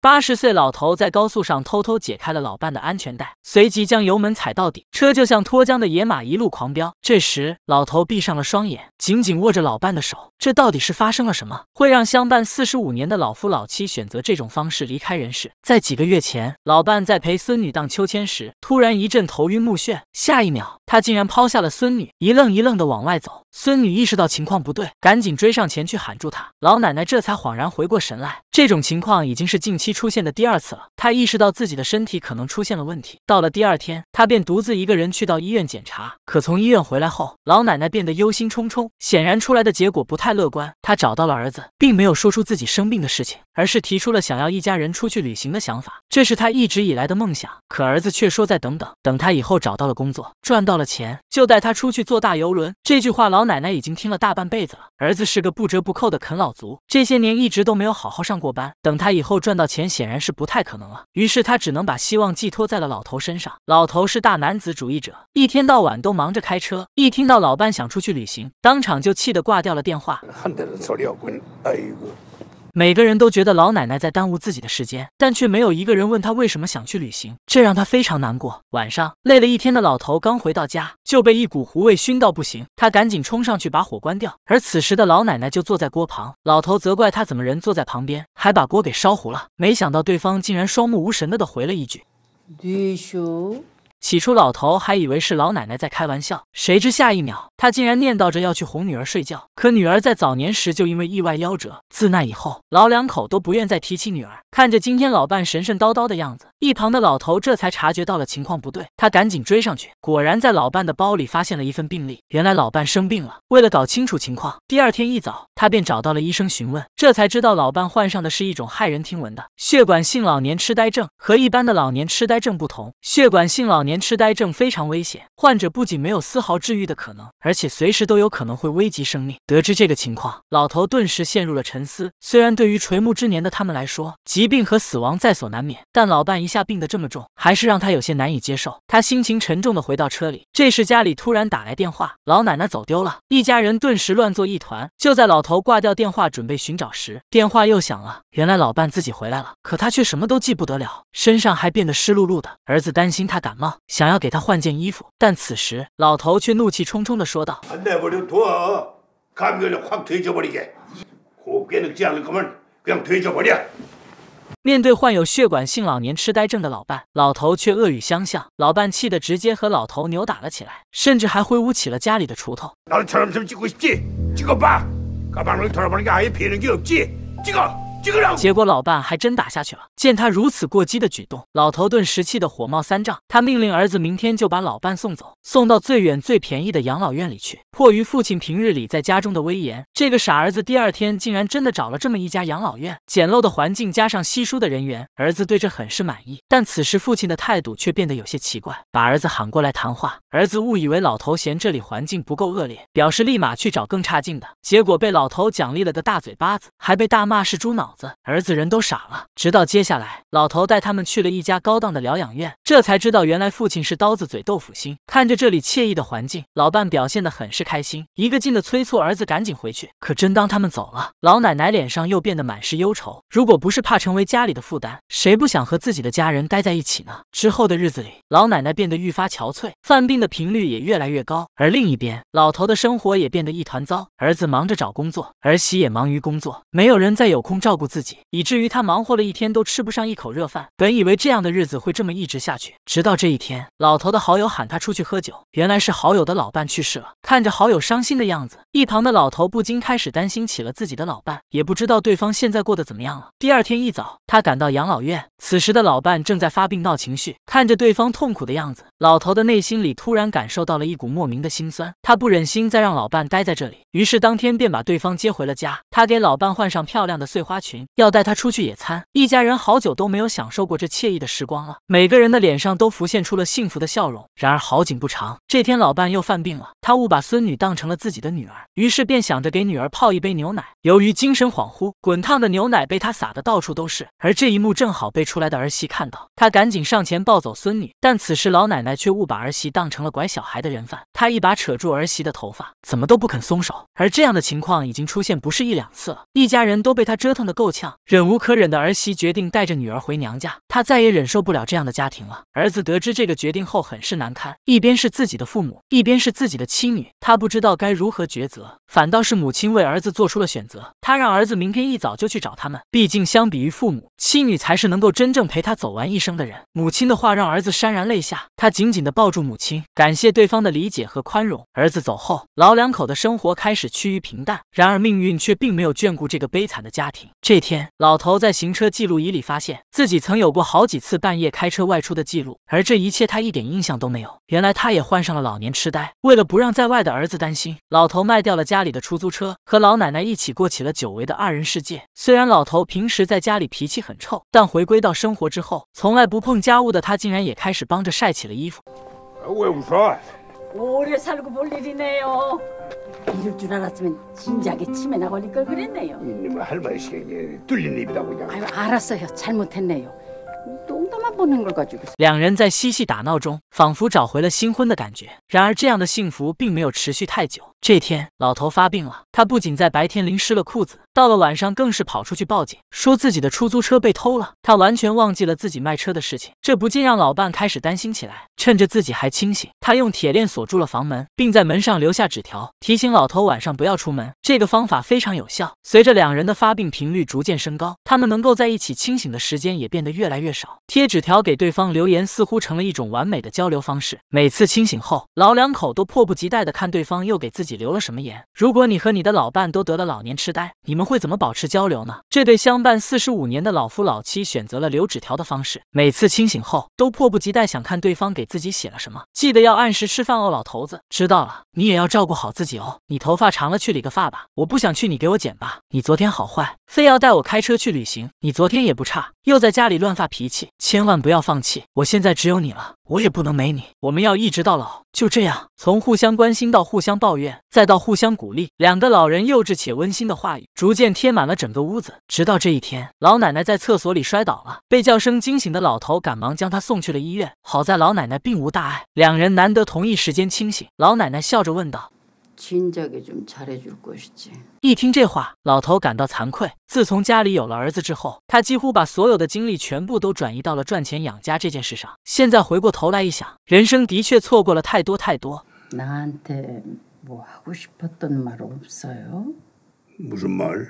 八十岁老头在高速上偷偷解开了老伴的安全带，随即将油门踩到底，车就像脱缰的野马一路狂飙。这时，老头闭上了双眼，紧紧握着老伴的手。这到底是发生了什么？会让相伴四十五年的老夫老妻选择这种方式离开人世？在几个月前，老伴在陪孙女荡秋千时，突然一阵头晕目眩，下一秒，他竟然抛下了孙女，一愣一愣的往外走。孙女意识到情况不对，赶紧追上前去喊住她。老奶奶这才恍然回过神来，这种情况已经是近期出现的第二次了。她意识到自己的身体可能出现了问题。到了第二天，她便独自一个人去到医院检查。可从医院回来后，老奶奶变得忧心忡忡，显然出来的结果不太乐观。她找到了儿子，并没有说出自己生病的事情，而是提出了想要一家人出去旅行的想法，这是她一直以来的梦想。可儿子却说再等等，等他以后找到了工作，赚到了钱，就带他出去坐大游轮。这句话老奶奶已经听了大半辈子了，儿子是个不折不扣的啃老族，这些年一直都没有好好上过班，等他以后赚到钱显然是不太可能了，于是他只能把希望寄托在了老头身上。老头是大男子主义者，一天到晚都忙着开车，一听到老伴想出去旅行，当场就气得挂掉了电话。每个人都觉得老奶奶在耽误自己的时间，但却没有一个人问她为什么想去旅行，这让她非常难过。晚上，累了一天的老头刚回到家，就被一股糊味熏到不行，他赶紧冲上去把火关掉。而此时的老奶奶就坐在锅旁，老头责怪她怎么人坐在旁边还把锅给烧糊了，没想到对方竟然双目无神的的回了一句：“退休。”起初，老头还以为是老奶奶在开玩笑，谁知下一秒，他竟然念叨着要去哄女儿睡觉。可女儿在早年时就因为意外夭折，自那以后，老两口都不愿再提起女儿。看着今天老伴神神叨叨的样子，一旁的老头这才察觉到了情况不对，他赶紧追上去，果然在老伴的包里发现了一份病历。原来老伴生病了，为了搞清楚情况，第二天一早，他便找到了医生询问，这才知道老伴患上的是一种骇人听闻的血管性老年痴呆症。和一般的老年痴呆症不同，血管性老年痴呆症非常危险，患者不仅没有丝毫治愈的可能，而且随时都有可能会危及生命。得知这个情况，老头顿时陷入了沉思。虽然对于垂暮之年的他们来说，疾病和死亡在所难免，但老伴一下病得这么重，还是让他有些难以接受。他心情沉重的回到车里，这时家里突然打来电话，老奶奶走丢了，一家人顿时乱作一团。就在老头挂掉电话准备寻找时，电话又响了。原来老伴自己回来了，可他却什么都记不得了，身上还变得湿漉漉的。儿子担心他感冒。想要给他换件衣服，但此时老头却怒气冲冲地说道：“面对患有血管性老年痴呆症的老伴，老头却恶语相向，老伴气得直接和老头扭打了起来，甚至还挥舞起了家里的锄头。结果老伴还真打下去了。见他如此过激的举动，老头顿时气得火冒三丈。他命令儿子明天就把老伴送走，送到最远最便宜的养老院里去。迫于父亲平日里在家中的威严，这个傻儿子第二天竟然真的找了这么一家养老院。简陋的环境加上稀疏的人员，儿子对这很是满意。但此时父亲的态度却变得有些奇怪，把儿子喊过来谈话。儿子误以为老头嫌这里环境不够恶劣，表示立马去找更差劲的。结果被老头奖励了个大嘴巴子，还被大骂是猪脑子。子儿子人都傻了，直到接下来，老头带他们去了一家高档的疗养院，这才知道原来父亲是刀子嘴豆腐心。看着这里惬意的环境，老伴表现的很是开心，一个劲的催促儿子赶紧回去。可真当他们走了，老奶奶脸上又变得满是忧愁。如果不是怕成为家里的负担，谁不想和自己的家人待在一起呢？之后的日子里，老奶奶变得愈发憔悴，犯病的频率也越来越高。而另一边，老头的生活也变得一团糟，儿子忙着找工作，儿媳也忙于工作，没有人再有空照。顾。顾自己，以至于他忙活了一天都吃不上一口热饭。本以为这样的日子会这么一直下去，直到这一天，老头的好友喊他出去喝酒。原来是好友的老伴去世了。看着好友伤心的样子，一旁的老头不禁开始担心起了自己的老伴，也不知道对方现在过得怎么样了。第二天一早，他赶到养老院，此时的老伴正在发病闹情绪，看着对方痛苦的样子，老头的内心里突然感受到了一股莫名的心酸。他不忍心再让老伴待在这里，于是当天便把对方接回了家。他给老伴换上漂亮的碎花裙。要带她出去野餐，一家人好久都没有享受过这惬意的时光了。每个人的脸上都浮现出了幸福的笑容。然而好景不长，这天老伴又犯病了，他误把孙女当成了自己的女儿，于是便想着给女儿泡一杯牛奶。由于精神恍惚，滚烫的牛奶被他洒得到处都是。而这一幕正好被出来的儿媳看到，她赶紧上前抱走孙女。但此时老奶奶却误把儿媳当成了拐小孩的人贩，她一把扯住儿媳的头发，怎么都不肯松手。而这样的情况已经出现不是一两次了，一家人都被她折腾的。够呛，忍无可忍的儿媳决定带着女儿回娘家，她再也忍受不了这样的家庭了。儿子得知这个决定后，很是难堪，一边是自己的父母，一边是自己的妻女，他不知道该如何抉择。反倒是母亲为儿子做出了选择，他让儿子明天一早就去找他们，毕竟相比于父母，妻女才是能够真正陪他走完一生的人。母亲的话让儿子潸然泪下，他紧紧地抱住母亲，感谢对方的理解和宽容。儿子走后，老两口的生活开始趋于平淡，然而命运却并没有眷顾这个悲惨的家庭。这天，老头在行车记录仪里发现自己曾有过好几次半夜开车外出的记录，而这一切他一点印象都没有。原来他也患上了老年痴呆。为了不让在外的儿子担心，老头卖掉了家里的出租车，和老奶奶一起过起了久违的二人世界。虽然老头平时在家里脾气很臭，但回归到生活之后，从来不碰家务的他竟然也开始帮着晒起了衣服。 오래 살고 볼 일이네요. 이럴 줄 알았으면 진작에 치매나 걸릴 걸 그랬네요. 이놈의 할머니 뚫린 입이라 그냥. 아유 알았어요. 잘못했네요. 两人在嬉戏打闹中，仿佛找回了新婚的感觉。然而，这样的幸福并没有持续太久。这天，老头发病了，他不仅在白天淋湿了裤子，到了晚上更是跑出去报警，说自己的出租车被偷了。他完全忘记了自己卖车的事情，这不禁让老伴开始担心起来。趁着自己还清醒，他用铁链锁住了房门，并在门上留下纸条，提醒老头晚上不要出门。这个方法非常有效。随着两人的发病频率逐渐升高，他们能够在一起清醒的时间也变得越来越少。贴纸条给对方留言，似乎成了一种完美的交流方式。每次清醒后，老两口都迫不及待地看对方又给自己。自己留了什么言？如果你和你的老伴都得了老年痴呆，你们会怎么保持交流呢？这对相伴四十五年的老夫老妻选择了留纸条的方式，每次清醒后都迫不及待想看对方给自己写了什么。记得要按时吃饭哦，老头子，知道了，你也要照顾好自己哦。你头发长了，去理个发吧。我不想去，你给我剪吧。你昨天好坏，非要带我开车去旅行。你昨天也不差，又在家里乱发脾气。千万不要放弃，我现在只有你了，我也不能没你。我们要一直到老，就这样，从互相关心到互相抱怨。再到互相鼓励，两个老人幼稚且温馨的话语逐渐贴满了整个屋子。直到这一天，老奶奶在厕所里摔倒了，被叫声惊醒的老头赶忙将她送去了医院。好在老奶奶并无大碍，两人难得同一时间清醒。老奶奶笑着问道：“一听这话，老头感到惭愧。自从家里有了儿子之后，他几乎把所有的精力全部都转移到了赚钱养家这件事上。现在回过头来一想，人生的确错过了太多太多。”뭐 하고 싶었던 말 없어요? 무슨 말?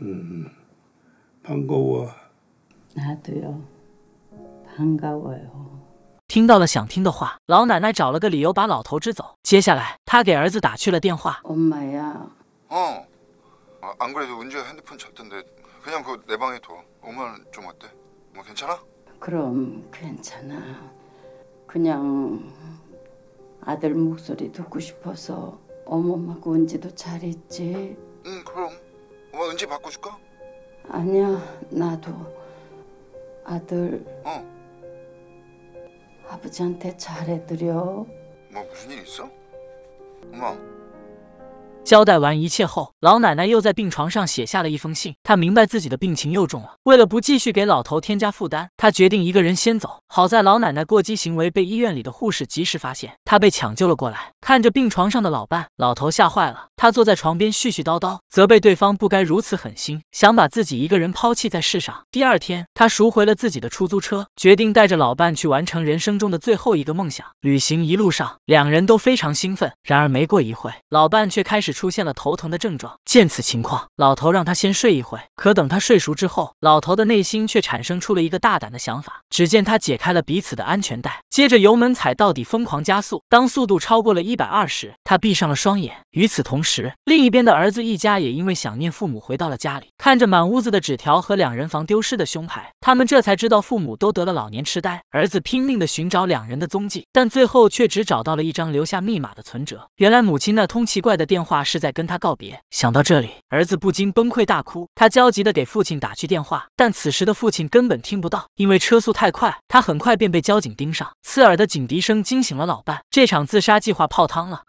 음, 반가워. 나도요. 반가워요. 听到了想听的话，老奶奶找了个理由把老头支走。接下来，她给儿子打去了电话。 엄마야, 어. 아, 안 그래도 은주야 핸드폰 잤던데 그냥 그 내 방에 둬. 엄마는 좀 어때? 엄 뭐 괜찮아? 그럼 괜찮아. 그냥 아들 목소리 듣고 싶어서 어머 엄마 은지도 잘 있지? 응 그럼 엄마 은지 바꿔줄까? 아니야 나도 아들 어 아버지한테 잘해드려 뭐 무슨 일 있어? 엄마 交代完一切后，老奶奶又在病床上写下了一封信。她明白自己的病情又重了，为了不继续给老头添加负担，她决定一个人先走。好在老奶奶过激行为被医院里的护士及时发现，她被抢救了过来。看着病床上的老伴，老头吓坏了。他坐在床边絮絮叨叨，责备对方不该如此狠心，想把自己一个人抛弃在世上。第二天，他赎回了自己的出租车，决定带着老伴去完成人生中的最后一个梦想——旅行。一路上，两人都非常兴奋。然而，没过一会，老伴却开始出现了头疼的症状。见此情况，老头让他先睡一会。可等他睡熟之后，老头的内心却产生出了一个大胆的想法。只见他解开了彼此的安全带，接着油门踩到底，疯狂加速。当速度超过了一。一百二十，他闭上了双眼。与此同时，另一边的儿子一家也因为想念父母回到了家里，看着满屋子的纸条和两人房丢失的胸牌，他们这才知道父母都得了老年痴呆。儿子拼命的寻找两人的踪迹，但最后却只找到了一张留下密码的存折。原来母亲那通奇怪的电话是在跟他告别。想到这里，儿子不禁崩溃大哭。他焦急的给父亲打去电话，但此时的父亲根本听不到，因为车速太快。他很快便被交警盯上，刺耳的警笛声惊醒了老伴。这场自杀计划泡。泡汤了。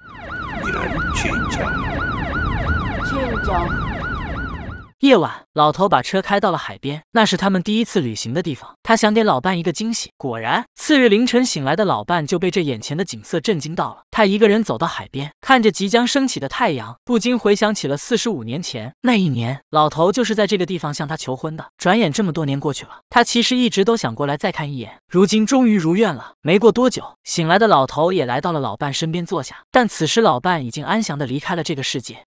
夜晚，老头把车开到了海边，那是他们第一次旅行的地方。他想给老伴一个惊喜。果然，次日凌晨醒来的老伴就被这眼前的景色震惊到了。他一个人走到海边，看着即将升起的太阳，不禁回想起了四十五年前那一年，老头就是在这个地方向他求婚的。转眼这么多年过去了，他其实一直都想过来再看一眼。如今终于如愿了。没过多久，醒来的老头也来到了老伴身边坐下，但此时老伴已经安详地离开了这个世界。